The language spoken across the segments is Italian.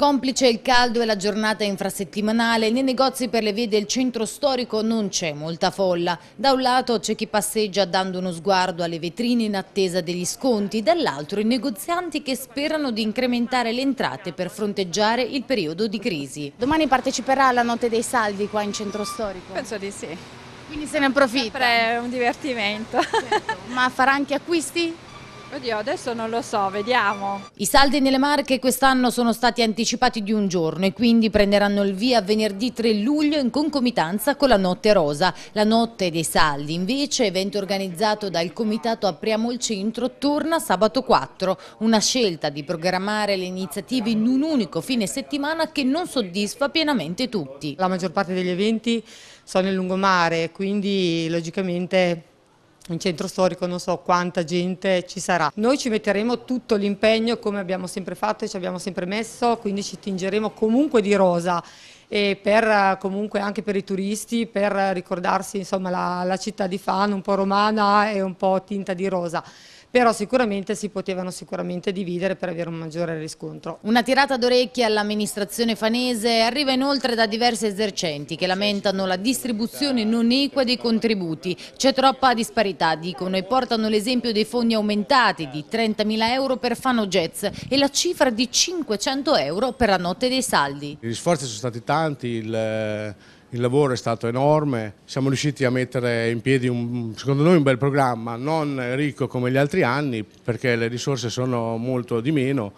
Complice il caldo e la giornata infrasettimanale, nei negozi per le vie del centro storico non c'è molta folla. Da un lato c'è chi passeggia dando uno sguardo alle vetrine in attesa degli sconti, dall'altro i negozianti che sperano di incrementare le entrate per fronteggiare il periodo di crisi. Domani parteciperà alla Notte dei Salvi qua in centro storico? Penso di sì. Quindi se ne approfitta? Sempre un divertimento. Certo. Ma farà anche acquisti? Oddio, adesso non lo so, vediamo. I saldi nelle Marche quest'anno sono stati anticipati di un giorno e quindi prenderanno il via venerdì 3 luglio in concomitanza con la Notte Rosa. La Notte dei Saldi, invece, evento organizzato dal Comitato Apriamo il Centro, torna sabato 4. Una scelta di programmare le iniziative in un unico fine settimana che non soddisfa pienamente tutti. La maggior parte degli eventi sono in lungomare, quindi logicamente in centro storico non so quanta gente ci sarà. Noi ci metteremo tutto l'impegno come abbiamo sempre fatto e ci abbiamo sempre messo, quindi ci tingeremo comunque di rosa e per, comunque anche per i turisti, per ricordarsi insomma, la, la città di Fano, un po' romana e un po' tinta di rosa però sicuramente si potevano sicuramente dividere per avere un maggiore riscontro. Una tirata d'orecchie all'amministrazione fanese arriva inoltre da diversi esercenti che lamentano la distribuzione non equa dei contributi. C'è troppa disparità, dicono, e portano l'esempio dei fondi aumentati di 30.000 euro per Fano Jets e la cifra di 500 euro per la notte dei saldi. Gli sforzi sono stati tanti, il il lavoro è stato enorme, siamo riusciti a mettere in piedi un, secondo noi un bel programma, non ricco come gli altri anni perché le risorse sono molto di meno,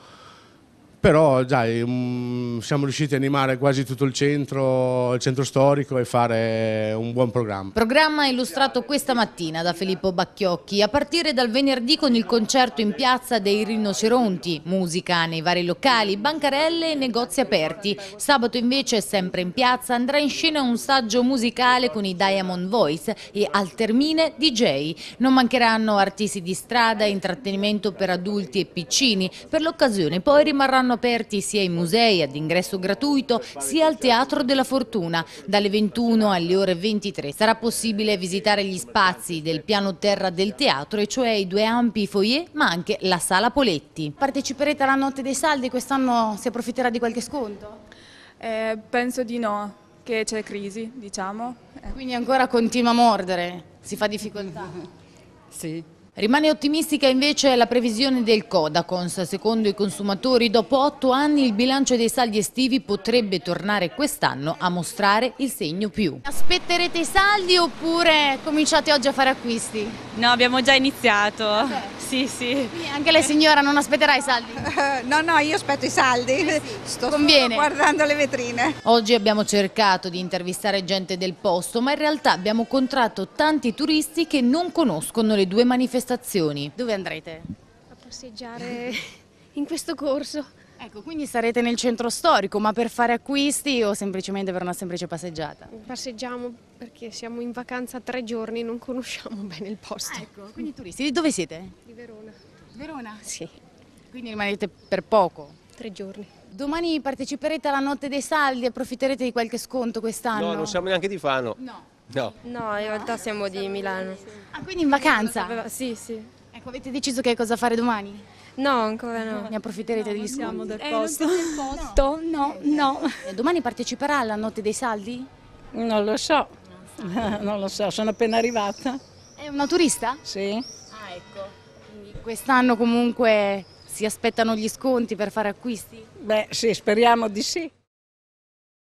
però dai, mm, siamo riusciti a animare quasi tutto il centro, il centro storico e fare un buon programma. Programma illustrato questa mattina da Filippo Bacchiocchi, a partire dal venerdì con il concerto in piazza dei rinoceronti, musica nei vari locali, bancarelle e negozi aperti. Sabato invece, sempre in piazza, andrà in scena un saggio musicale con i Diamond Voice e al termine DJ. Non mancheranno artisti di strada, intrattenimento per adulti e piccini, per l'occasione poi rimarranno saranno aperti sia i musei ad ingresso gratuito sia al Teatro della Fortuna. Dalle 21 alle ore 23 sarà possibile visitare gli spazi del piano terra del teatro e cioè i due ampi foyer ma anche la Sala Poletti. Parteciperete alla Notte dei Saldi, quest'anno si approfitterà di qualche sconto? Eh, penso di no, che c'è crisi diciamo. Quindi ancora continua a mordere, si fa difficoltà? sì. Rimane ottimistica invece la previsione del Codacons. Secondo i consumatori, dopo otto anni il bilancio dei saldi estivi potrebbe tornare quest'anno a mostrare il segno più. Aspetterete i saldi oppure cominciate oggi a fare acquisti? No, abbiamo già iniziato. Okay sì, sì. Quindi anche lei signora non aspetterà i saldi? no, no, io aspetto i saldi, eh sì, sto solo guardando le vetrine. Oggi abbiamo cercato di intervistare gente del posto, ma in realtà abbiamo contratto tanti turisti che non conoscono le due manifestazioni. Dove andrete? A passeggiare in questo corso. Ecco, quindi sarete nel centro storico, ma per fare acquisti o semplicemente per una semplice passeggiata? Passeggiamo perché siamo in vacanza tre giorni, non conosciamo bene il posto. Ah, ecco, quindi turisti, dove siete? Di Verona. Verona? Sì. Quindi rimanete per poco? Tre giorni. Domani parteciperete alla Notte dei Saldi, approfitterete di qualche sconto quest'anno? No, non siamo neanche di Fano. No. No, no in realtà siamo, siamo di Milano. Ah, quindi in vacanza? Sì, sì. Ecco, avete deciso che cosa fare domani? No, ancora no. Ne approfitterete no, degli sconti? del eh, posto. Eh, posto? No, eh, no. no. Eh, domani parteciperà alla Notte dei Saldi? Non lo so, non lo so, sono appena arrivata. È una turista? Sì. Ah, ecco. Quest'anno comunque si aspettano gli sconti per fare acquisti? Beh, sì, speriamo di sì.